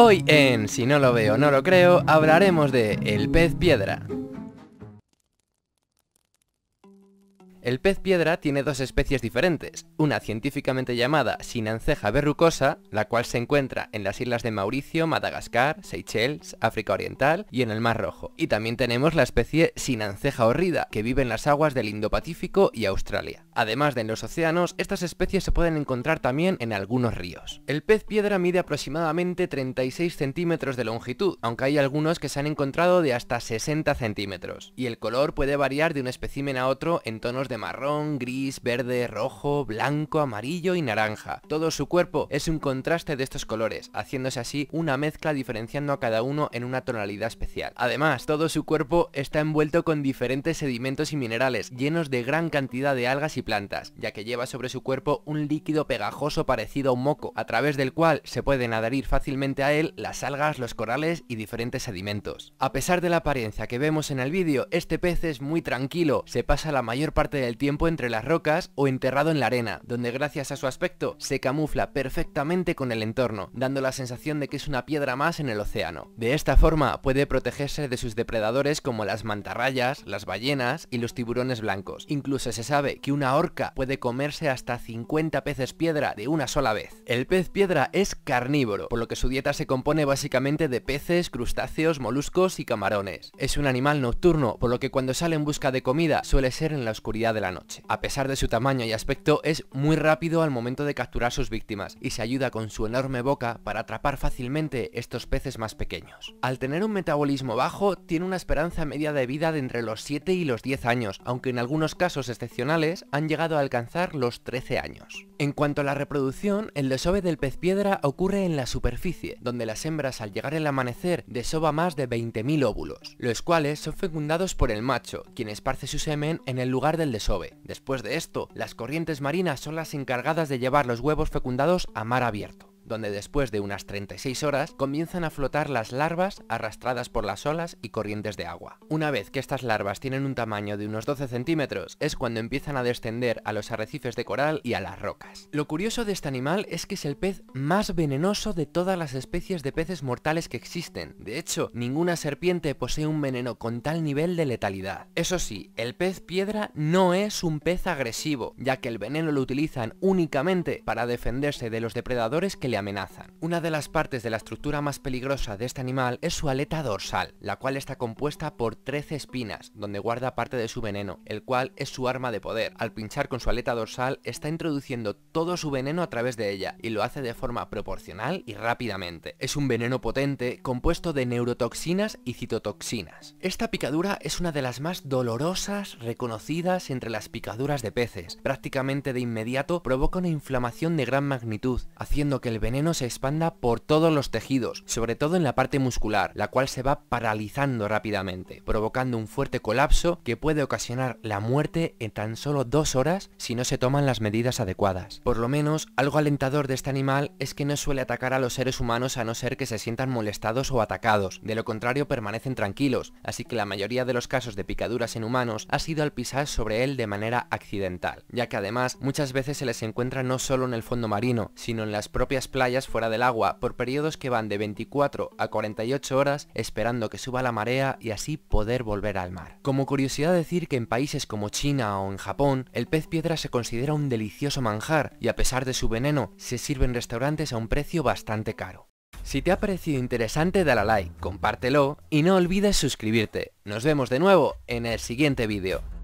Hoy en Si no lo veo, no lo creo, hablaremos de el pez piedra. El pez piedra tiene dos especies diferentes, una científicamente llamada Sinanceja verrucosa, la cual se encuentra en las islas de Mauricio, Madagascar, Seychelles, África Oriental y en el Mar Rojo. Y también tenemos la especie Sinanceja horrida, que vive en las aguas del Indo-Pacífico y Australia. Además de en los océanos, estas especies se pueden encontrar también en algunos ríos. El pez piedra mide aproximadamente 36 centímetros de longitud, aunque hay algunos que se han encontrado de hasta 60 centímetros. Y el color puede variar de un espécimen a otro en tonos de marrón, gris, verde, rojo, blanco, amarillo y naranja. Todo su cuerpo es un contraste de estos colores, haciéndose así una mezcla diferenciando a cada uno en una tonalidad especial. Además, todo su cuerpo está envuelto con diferentes sedimentos y minerales, llenos de gran cantidad de algas y plantas, ya que lleva sobre su cuerpo un líquido pegajoso parecido a un moco, a través del cual se pueden adherir fácilmente a él las algas, los corales y diferentes sedimentos. A pesar de la apariencia que vemos en el vídeo, este pez es muy tranquilo, se pasa la mayor parte del tiempo entre las rocas o enterrado en la arena, donde gracias a su aspecto se camufla perfectamente con el entorno, dando la sensación de que es una piedra más en el océano. De esta forma puede protegerse de sus depredadores como las mantarrayas, las ballenas y los tiburones blancos. Incluso se sabe que una orca puede comerse hasta 50 peces piedra de una sola vez. El pez piedra es carnívoro, por lo que su dieta se compone básicamente de peces, crustáceos, moluscos y camarones. Es un animal nocturno, por lo que cuando sale en busca de comida suele ser en la oscuridad de la noche. A pesar de su tamaño y aspecto, es muy rápido al momento de capturar sus víctimas y se ayuda con su enorme boca para atrapar fácilmente estos peces más pequeños. Al tener un metabolismo bajo, tiene una esperanza media de vida de entre los 7 y los 10 años, aunque en algunos casos excepcionales llegado a alcanzar los 13 años. En cuanto a la reproducción, el desove del pez piedra ocurre en la superficie, donde las hembras al llegar el amanecer desova más de 20.000 óvulos, los cuales son fecundados por el macho, quien esparce su semen en el lugar del desove. Después de esto, las corrientes marinas son las encargadas de llevar los huevos fecundados a mar abierto donde después de unas 36 horas comienzan a flotar las larvas arrastradas por las olas y corrientes de agua. Una vez que estas larvas tienen un tamaño de unos 12 centímetros, es cuando empiezan a descender a los arrecifes de coral y a las rocas. Lo curioso de este animal es que es el pez más venenoso de todas las especies de peces mortales que existen. De hecho, ninguna serpiente posee un veneno con tal nivel de letalidad. Eso sí, el pez piedra no es un pez agresivo, ya que el veneno lo utilizan únicamente para defenderse de los depredadores que le amenazan. Una de las partes de la estructura más peligrosa de este animal es su aleta dorsal, la cual está compuesta por 13 espinas, donde guarda parte de su veneno, el cual es su arma de poder. Al pinchar con su aleta dorsal, está introduciendo todo su veneno a través de ella, y lo hace de forma proporcional y rápidamente. Es un veneno potente, compuesto de neurotoxinas y citotoxinas. Esta picadura es una de las más dolorosas reconocidas entre las picaduras de peces. Prácticamente de inmediato provoca una inflamación de gran magnitud, haciendo que el veneno se expanda por todos los tejidos, sobre todo en la parte muscular, la cual se va paralizando rápidamente, provocando un fuerte colapso que puede ocasionar la muerte en tan solo dos horas si no se toman las medidas adecuadas. Por lo menos, algo alentador de este animal es que no suele atacar a los seres humanos a no ser que se sientan molestados o atacados, de lo contrario permanecen tranquilos, así que la mayoría de los casos de picaduras en humanos ha sido al pisar sobre él de manera accidental, ya que además muchas veces se les encuentra no solo en el fondo marino, sino en las propias plantas playas fuera del agua por periodos que van de 24 a 48 horas esperando que suba la marea y así poder volver al mar. Como curiosidad decir que en países como China o en Japón, el pez piedra se considera un delicioso manjar y a pesar de su veneno, se sirve en restaurantes a un precio bastante caro. Si te ha parecido interesante dale a like, compártelo y no olvides suscribirte. Nos vemos de nuevo en el siguiente vídeo.